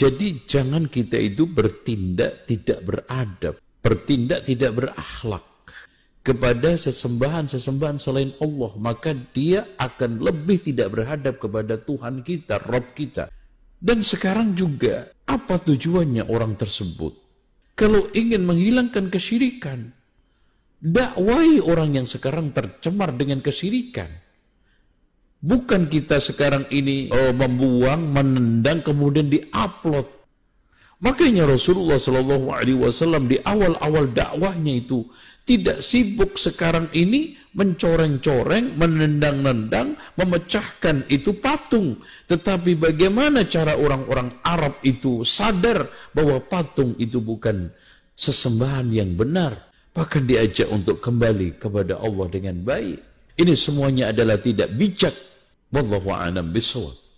Jadi jangan kita itu bertindak tidak beradab, bertindak tidak berakhlak kepada sesembahan-sesembahan selain Allah, maka dia akan lebih tidak berhadap kepada Tuhan kita, Rob kita. Dan sekarang juga, apa tujuannya orang tersebut? Kalau ingin menghilangkan kesyirikan, dakwai orang yang sekarang tercemar dengan kesyirikan. Bukan kita sekarang ini oh, membuang, menendang, kemudian diupload. Makanya Rasulullah Shallallahu Alaihi Wasallam di awal-awal dakwahnya itu tidak sibuk sekarang ini mencoreng-coreng, menendang-nendang, memecahkan itu patung. Tetapi bagaimana cara orang-orang Arab itu sadar bahwa patung itu bukan sesembahan yang benar, bahkan diajak untuk kembali kepada Allah dengan baik. Ini semuanya adalah tidak bijak والله أعلم بالصواب